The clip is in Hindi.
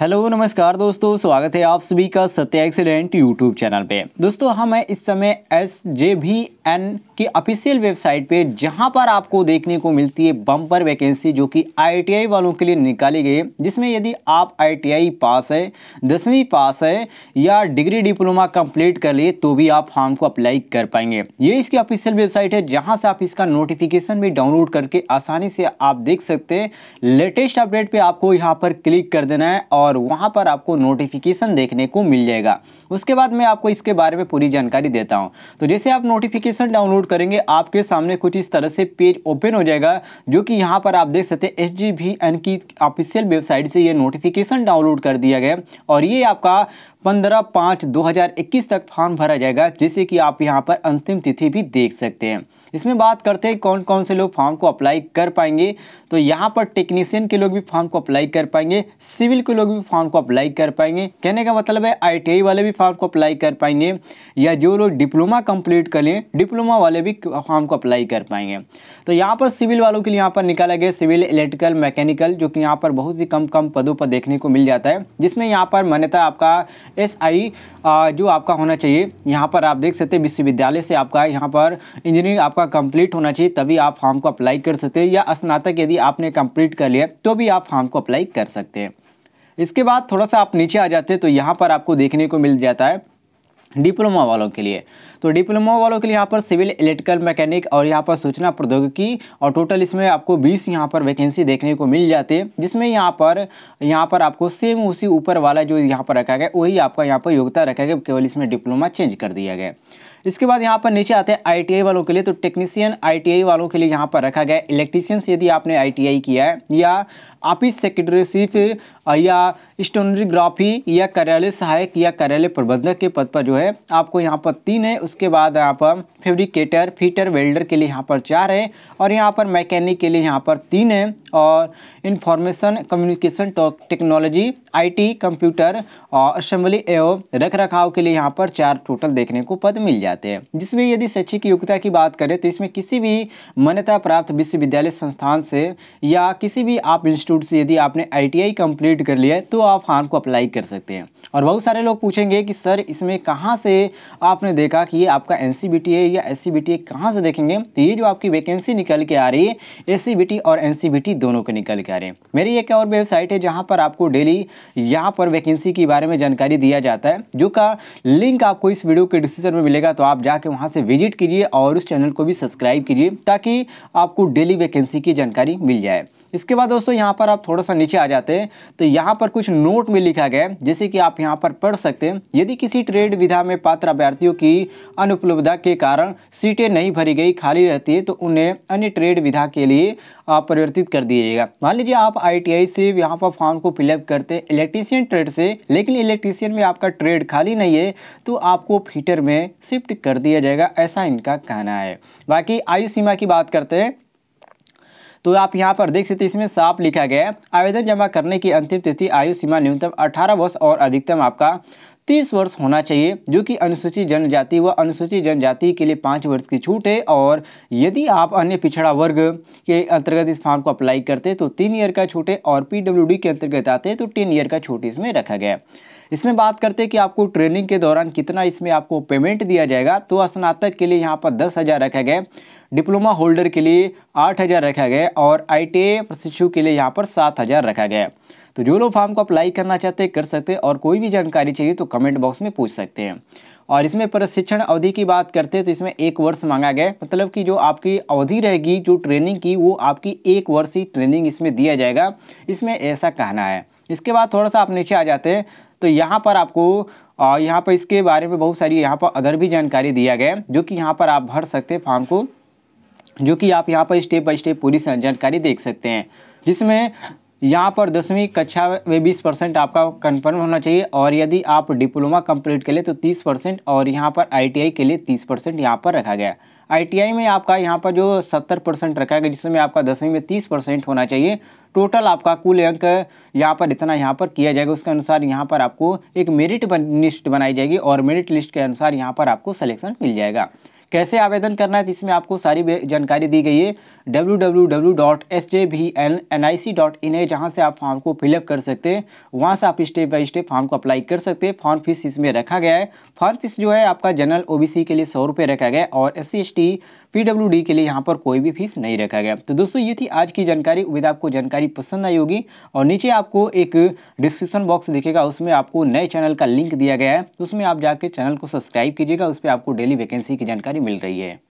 हेलो नमस्कार दोस्तों स्वागत है आप सभी का सत्य एक्सीडेंट यूट्यूब चैनल पे दोस्तों हम हैं इस समय एस जे भी एन की ऑफिशियल वेबसाइट पे जहां पर आपको देखने को मिलती है बम्पर वैकेंसी जो कि आईटीआई वालों के लिए निकाली गई है जिसमें यदि आप आईटीआई पास है दसवीं पास है या डिग्री डिप्लोमा कंप्लीट कर लिए तो भी आप फॉर्म को अप्लाई कर पाएंगे ये इसकी ऑफिशियल वेबसाइट है जहाँ से आप इसका नोटिफिकेशन भी डाउनलोड करके आसानी से आप देख सकते हैं लेटेस्ट अपडेट पर आपको यहाँ पर क्लिक कर देना है और और वहाँ पर आपको नोटिफिकेशन देखने को मिल जाएगा उसके बाद मैं आपको इसके बारे में पूरी जानकारी देता हूँ तो जैसे आप नोटिफिकेशन डाउनलोड करेंगे आपके सामने कुछ इस तरह से पेज ओपन हो जाएगा जो कि यहाँ पर आप देख सकते हैं एस की ऑफिशियल वेबसाइट से ये नोटिफिकेशन डाउनलोड कर दिया गया और ये आपका पंद्रह पाँच दो तक फॉर्म भरा जाएगा जिससे कि आप यहाँ पर अंतिम तिथि भी देख सकते हैं इसमें बात करते हैं कौन कौन से लोग फॉर्म को अप्लाई कर पाएंगे तो यहाँ पर टेक्नीशियन के लोग भी फॉर्म को अप्लाई कर पाएंगे सिविल के लोग भी फॉर्म को अप्लाई कर पाएंगे कहने का मतलब है आई वाले भी फॉर्म को अप्लाई कर पाएंगे या जो लोग डिप्लोमा कंप्लीट कर लें डिप्लोमा वाले भी फॉर्म को अप्लाई कर पाएंगे तो यहाँ पर सिविल वालों के लिए यहाँ पर निकाला गया सिविल इलेक्ट्रिकल मैकेनिकल जो कि यहाँ पर बहुत ही कम कम पदों पर देखने को मिल जाता है जिसमें यहाँ पर मान्यता आपका एस आई जो आपका होना चाहिए यहाँ पर आप देख सकते हैं विश्वविद्यालय से आपका यहाँ पर इंजीनियरिंग आपका आपका कंप्लीट होना चाहिए तभी आप फॉर्म को अप्लाई कर सकते हैं या स्नातक यदि आपने कंप्लीट कर लिया तो भी आप फॉर्म को अप्लाई कर सकते हैं इसके बाद थोड़ा सा आप नीचे आ जाते हैं तो यहाँ पर आपको देखने को मिल जाता है डिप्लोमा वालों के लिए तो डिप्लोमा वालों के लिए यहाँ पर सिविल इलेक्ट्रिकल मैकेनिक और यहाँ पर सूचना प्रौद्योगिकी और टोटल इसमें आपको 20 यहाँ पर वैकेंसी देखने को मिल जाती है जिसमें यहाँ पर यहाँ पर आपको सेम उसी ऊपर वाला जो यहाँ पर रखा गया वही आपका यहाँ पर योग्यता रखा गया केवल इसमें डिप्लोमा चेंज कर दिया गया इसके बाद यहाँ पर नीचे आते हैं आई वालों के लिए तो टेक्नीशियन आई वालों के लिए यहाँ पर रखा गया इलेक्ट्रीशियंस यदि आपने आई किया है या ऑफिस सेक्रेटरीशिप या स्टोनोग्राफी या कार्यालय सहायक या कार्यालय प्रबंधक के पद पर जो है आपको यहाँ पर तीन है उसके बाद यहाँ पर फेब्रिकेटर फिटर वेल्डर के लिए यहाँ पर चार है और यहाँ पर मैकेनिक के लिए यहाँ पर तीन है और information communication technology IT computer और असम्बली एवं रख रखाव के लिए यहाँ पर चार टोटल देखने को पद मिल जाते हैं जिसमें यदि शैक्षिक योग्यता की बात करें तो इसमें किसी भी मान्यता प्राप्त विश्वविद्यालय संस्थान से या किसी भी आप इंस्टीट्यूट इंस्टीट्यूट से यदि आपने आईटीआई कंप्लीट कर लिया है तो आप फार्म को अप्लाई कर सकते हैं और बहुत सारे लोग पूछेंगे कि सर इसमें कहाँ से आपने देखा कि ये आपका एन है या एस सी से देखेंगे तो ये जो आपकी वैकेंसी निकल के आ रही है एस और एन दोनों के निकल के आ रहे हैं मेरी एक और वेबसाइट है जहाँ पर आपको डेली यहाँ पर वैकेंसी के बारे में जानकारी दिया जाता है जो का लिंक आपको इस वीडियो के डिस्क्रिप्शन में मिलेगा तो आप जाके वहाँ से विजिट कीजिए और उस चैनल को भी सब्सक्राइब कीजिए ताकि आपको डेली वैकेंसी की जानकारी मिल जाए इसके बाद दोस्तों यहाँ पर पर आप थोड़ा सा नीचे आ जाते हैं तो यहाँ पर कुछ नोट में लिखा गया जैसे कि आप यहाँ पर पढ़ सकते हैं यदि किसी ट्रेड विधा में पात्र अभ्यर्थियों की अनुपलब्धता के कारण सीटें नहीं भरी गई खाली रहती है तो उन्हें अन्य ट्रेड विधा के लिए आप परिवर्तित कर दीजिएगा मान लीजिए आप आई से यहाँ पर फॉर्म को फिलअप करते हैं इलेक्ट्रीशियन ट्रेड से लेकिन इलेक्ट्रीशियन में आपका ट्रेड खाली नहीं है तो आपको फीटर में शिफ्ट कर दिया जाएगा ऐसा इनका कहना है बाकी आयु सीमा की बात करते हैं तो आप यहाँ पर देख सकते इसमें साफ लिखा गया है आवेदन जमा करने की अंतिम तिथि आयु सीमा न्यूनतम अठारह वर्ष और अधिकतम आपका तीस वर्ष होना चाहिए जो कि अनुसूचित जनजाति व अनुसूचित जनजाति के लिए पाँच वर्ष की छूट है और यदि आप अन्य पिछड़ा वर्ग के अंतर्गत इस फॉर्म को अप्लाई करते तो तीन ईयर का छूट है और पी के अंतर्गत आते तो टेन ईयर का छूट इसमें रखा गया इसमें बात करते हैं कि आपको ट्रेनिंग के दौरान कितना इसमें आपको पेमेंट दिया जाएगा तो स्नातक के लिए यहाँ पर दस हज़ार रखा गया डिप्लोमा होल्डर के लिए आठ हज़ार रखा गया और आई प्रशिक्षु के लिए यहाँ पर सात हज़ार रखा गया तो जो लोग फॉर्म को अप्लाई करना चाहते हैं कर सकते हैं और कोई भी जानकारी चाहिए तो कमेंट बॉक्स में पूछ सकते हैं और इसमें प्रशिक्षण अवधि की बात करते हैं तो इसमें एक वर्ष मांगा गया मतलब कि जो आपकी अवधि रहेगी जो ट्रेनिंग की वो आपकी एक वर्ष ही ट्रेनिंग इसमें दिया जाएगा इसमें ऐसा कहना है इसके बाद थोड़ा सा आप नीचे आ जाते हैं तो यहाँ पर आपको और यहाँ पर इसके बारे में बहुत सारी यहाँ पर अदर भी जानकारी दिया गया जो कि यहाँ पर आप भर सकते हैं फॉर्म को जो कि आप यहाँ पर स्टेप बाय स्टेप पूरी जानकारी देख सकते हैं जिसमें यहाँ पर दसवीं कक्षा में बीस परसेंट आपका कन्फर्म होना चाहिए और यदि आप डिप्लोमा कंप्लीट के लिए तो तीस परसेंट और यहाँ पर आईटीआई के लिए तीस परसेंट यहाँ पर रखा गया आईटीआई में आपका यहाँ पर जो सत्तर परसेंट रखा गया जिसमें आपका दसवीं में तीस परसेंट होना चाहिए टोटल आपका कुल अंक यहाँ पर इतना यहाँ पर किया जाएगा उसके अनुसार यहाँ पर आपको एक मेरिट लिस्ट बनाई जाएगी और मेरिट लिस्ट के अनुसार यहाँ पर आपको सलेक्शन मिल जाएगा कैसे आवेदन करना है जिसमें आपको सारी जानकारी दी गई है W W W dot S J V N N I C dot in है जहाँ से आप फॉर्म को फिलअप कर सकते हैं वहाँ से आप स्टेप बाई स्टेप फॉर्म को अप्लाई कर सकते हैं फॉर्म फीस इसमें रखा गया है फॉर्म फीस जो है आपका जनरल ओ बी सी के लिए सौ रुपये रखा गया है और S C S T PW के लिए यहाँ पर कोई भी फीस नहीं रखा गया तो दोस्तों ये थी आज की जानकारी उम्मीद आपको जानकारी पसंद आई होगी और नीचे आपको एक डिस्क्रिप्शन बॉक्स दिखेगा उसमें आपको नए चैनल का लिंक दिया गया है उसमें आप जाके चैनल को सब्सक्राइब कीजिएगा उस पर आपको डेली वैकेंसी की जानकारी मिल रही है